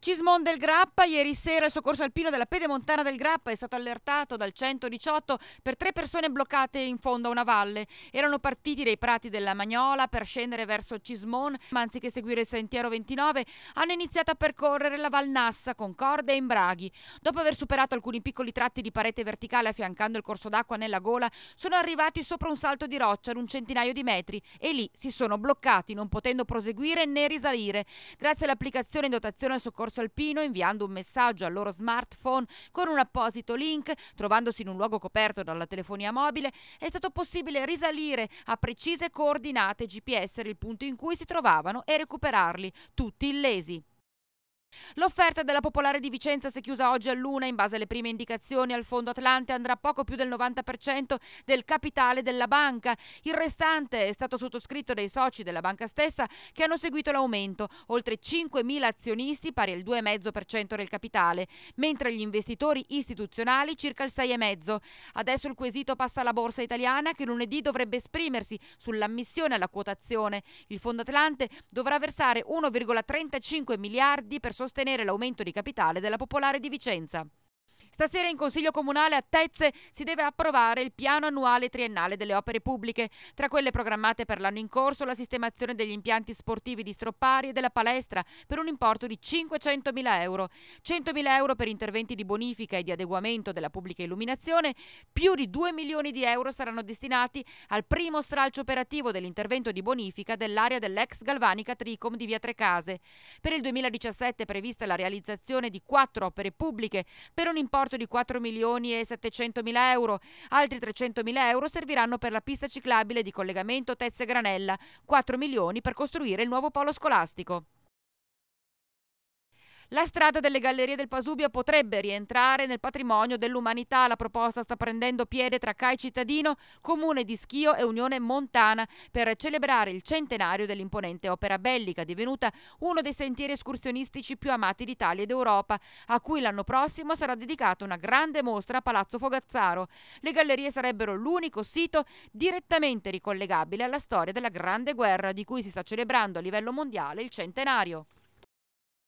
Cismon del Grappa, ieri sera il soccorso alpino della Pedemontana del Grappa è stato allertato dal 118 per tre persone bloccate in fondo a una valle. Erano partiti dai prati della Magnola per scendere verso Cismon, ma anziché seguire il sentiero 29 hanno iniziato a percorrere la Val Nassa con corde e imbraghi. Dopo aver superato alcuni piccoli tratti di parete verticale affiancando il corso d'acqua nella gola, sono arrivati sopra un salto di roccia ad un centinaio di metri e lì si sono bloccati, non potendo proseguire né risalire. Grazie all'applicazione in dotazione al soccorso percorso alpino inviando un messaggio al loro smartphone con un apposito link, trovandosi in un luogo coperto dalla telefonia mobile, è stato possibile risalire a precise coordinate GPS il punto in cui si trovavano e recuperarli, tutti illesi. L'offerta della Popolare di Vicenza si è chiusa oggi a luna. In base alle prime indicazioni, al Fondo Atlante andrà poco più del 90% del capitale della banca. Il restante è stato sottoscritto dai soci della banca stessa che hanno seguito l'aumento, oltre 5.000 azionisti pari al 2,5% del capitale, mentre gli investitori istituzionali circa il 6,5%. Adesso il quesito passa alla borsa italiana che lunedì dovrebbe esprimersi sull'ammissione alla quotazione. Il Fondo Atlante dovrà versare 1,35 miliardi per sostenere l'aumento di capitale della Popolare di Vicenza. Stasera in Consiglio Comunale a Tezze si deve approvare il piano annuale triennale delle opere pubbliche. Tra quelle programmate per l'anno in corso la sistemazione degli impianti sportivi di Stroppari e della palestra per un importo di 500.000 euro, 100.000 euro per interventi di bonifica e di adeguamento della pubblica illuminazione, più di 2 milioni di euro saranno destinati al primo stralcio operativo dell'intervento di bonifica dell'area dell'ex galvanica Tricom di Via Trecase. Per il 2017 è prevista la realizzazione di quattro opere pubbliche per un importo importo di 4 milioni e 700 mila euro. Altri 300 mila euro serviranno per la pista ciclabile di collegamento Tezze Granella, 4 milioni per costruire il nuovo polo scolastico. La strada delle gallerie del Pasubio potrebbe rientrare nel patrimonio dell'umanità. La proposta sta prendendo piede tra CAI Cittadino, Comune di Schio e Unione Montana per celebrare il centenario dell'imponente opera bellica, divenuta uno dei sentieri escursionistici più amati d'Italia ed Europa, a cui l'anno prossimo sarà dedicata una grande mostra a Palazzo Fogazzaro. Le gallerie sarebbero l'unico sito direttamente ricollegabile alla storia della Grande Guerra, di cui si sta celebrando a livello mondiale il centenario.